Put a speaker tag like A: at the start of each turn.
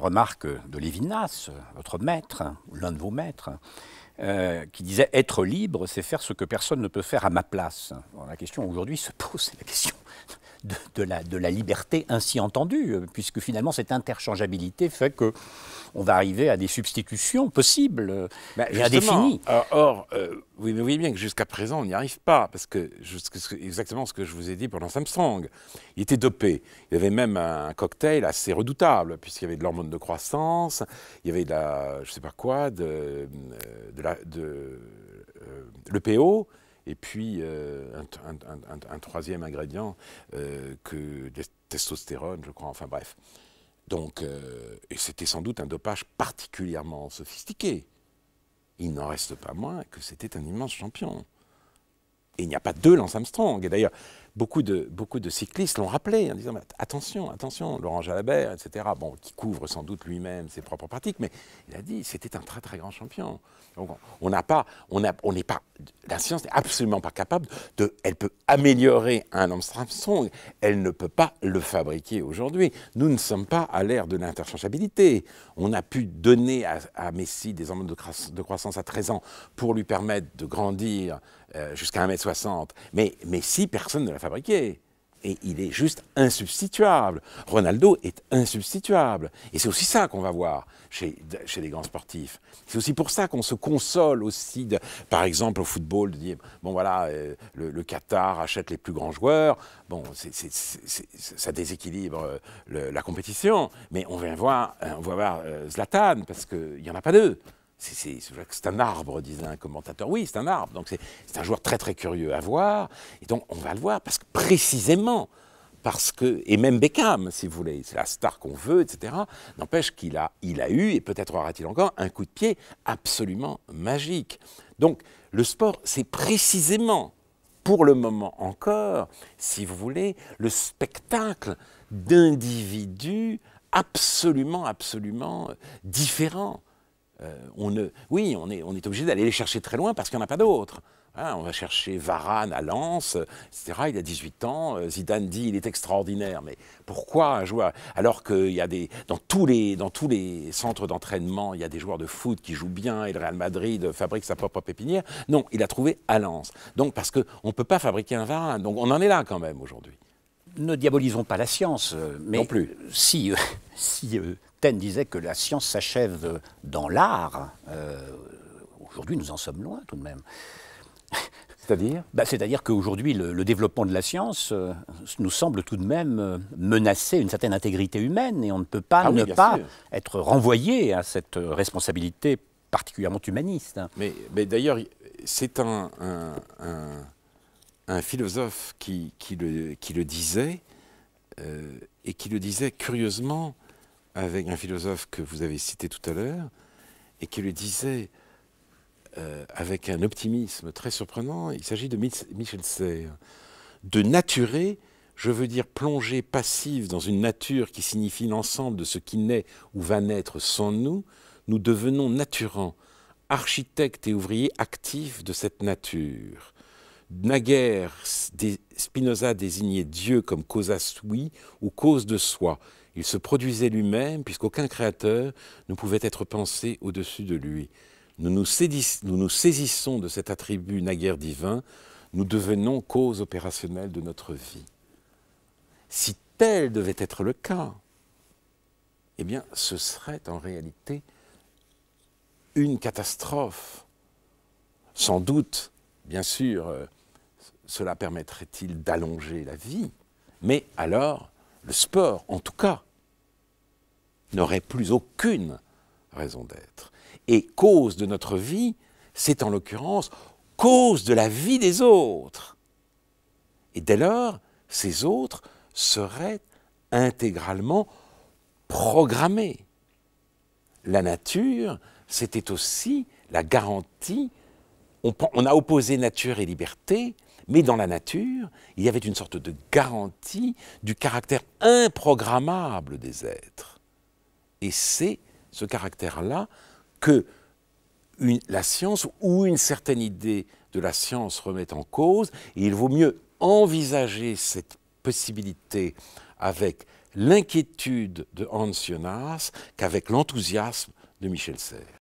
A: remarque de Lévinas, votre maître, l'un de vos maîtres, euh, qui disait être libre, c'est faire ce que personne ne peut faire à ma place. la question aujourd'hui se pose, c'est la question de, la, de la liberté ainsi entendue, euh, puisque finalement cette interchangeabilité fait que on va arriver à des substitutions
B: possibles euh, bah, et indéfinies. Euh, or, vous voyez bien que jusqu'à présent, on n'y arrive pas, parce que exactement ce que je vous ai dit pendant Samsung, il était dopé. Il y avait même un cocktail assez redoutable, puisqu'il y avait de l'hormone de croissance, il y avait de la, je sais pas quoi, de, de la, le PO. Et puis, euh, un, troisième ingrédient, euh, que des testostérone, je crois, enfin bref. Donc, euh, et c'était sans doute un dopage particulièrement sophistiqué. Il n'en reste pas moins que c'était un immense champion. Et il n'y a pas deux Lance Armstrong. Et d'ailleurs, beaucoup de, beaucoup de cyclistes l'ont rappelé en disant attention, attention, Laurent Jalabert, etc. Bon, qui couvre sans doute lui-même ses propres pratiques, mais il a dit c'était un très très grand champion. on n'a pas, on n'est pas, la science n'est absolument pas capable de, elle peut améliorer un Armstrong, elle ne peut pas le fabriquer aujourd'hui. Nous ne sommes pas à l'ère de l'interchangeabilité. On a pu donner à, Messi des hormones de, de croissance à 13 ans pour lui permettre de grandir euh, jusqu'à 1m60. Mais, si personne ne l'a fabriqué, et il est juste insubstituable. Ronaldo est insubstituable. Et c'est aussi ça qu'on va voir chez, les grands sportifs. C'est aussi pour ça qu'on se console aussi, par exemple au football, de dire, bon voilà, euh, le, Qatar achète les plus grands joueurs, bon, ça déséquilibre euh, la compétition, mais on va voir, on va voir Zlatan, parce qu'il n'y en a pas deux. C'est un arbre, disait un commentateur. Oui, c'est un arbre. Donc c'est un joueur très très curieux à voir. Et donc on va le voir parce que précisément, parce que, et même Beckham, si vous voulez, c'est la star qu'on veut, etc., n'empêche qu'il a, il a eu, et peut-être aura-t-il encore, un coup de pied absolument magique. Donc, le sport, c'est précisément, pour le moment encore, si vous voulez, le spectacle d'individus absolument, absolument euh, différents. Euh, on oui, on est, obligé d'aller les chercher très loin parce qu'il n'y en a pas d'autres. Hein, on va chercher Varane à Lens, etc. Il a 18 ans. Euh, Zidane dit il est extraordinaire, mais pourquoi un joueur Alors qu'il y a des dans tous les dans tous les centres d'entraînement, il y a des joueurs de foot qui jouent bien et le Real Madrid fabrique sa propre pépinière. Non, il a trouvé à Lens. Donc parce qu'on ne peut pas fabriquer un Varane. Donc on en est là quand même aujourd'hui. Ne diabolisons pas la science, euh, mais non plus.
A: Si si euh, Taine disait que la science s'achève dans l'art, euh, aujourd'hui nous en sommes loin tout de même. C'est-à-dire bah, C'est-à-dire qu'aujourd'hui, le, le, développement de la science euh, nous semble tout de même menacer une certaine intégrité humaine et on ne peut pas ah ne pas être renvoyé à cette responsabilité
B: particulièrement humaniste. Mais, d'ailleurs, c'est un, un, un, philosophe qui, qui, le, qui le disait et qui le disait curieusement avec un philosophe que vous avez cité tout à l'heure, et qui le disait, euh, avec un optimisme très surprenant, il s'agit de Michel Serres, de naturer, je veux dire plonger passive dans une nature qui signifie l'ensemble de ce qui naît ou va naître sans nous, nous devenons naturants, architectes et ouvriers actifs de cette nature. Naguère, Spinoza désignait Dieu comme causa sui ou cause de soi. Il se produisait lui-même, puisqu'aucun créateur ne pouvait être pensé au-dessus de lui. Nous nous, saisissons de cet attribut naguère divin, nous devenons cause opérationnelle de notre vie. Si tel devait être le cas, eh bien, ce serait en réalité une catastrophe. Sans doute, bien sûr, euh, cela permettrait-il d'allonger la vie, mais alors, le sport, en tout cas, n'aurait plus aucune raison d'être. Et cause de notre vie, c'est en l'occurrence cause de la vie des autres. Et dès lors, ces autres seraient intégralement programmés. La nature, c'était aussi la garantie. On, on, a opposé nature et liberté, mais dans la nature, il y avait une sorte de garantie du caractère improgrammable des êtres. Et c'est ce caractère-là que la science ou une certaine idée de la science remet en cause. Et il vaut mieux envisager cette possibilité avec l'inquiétude de Hans Jonas qu'avec l'enthousiasme de Michel Serres.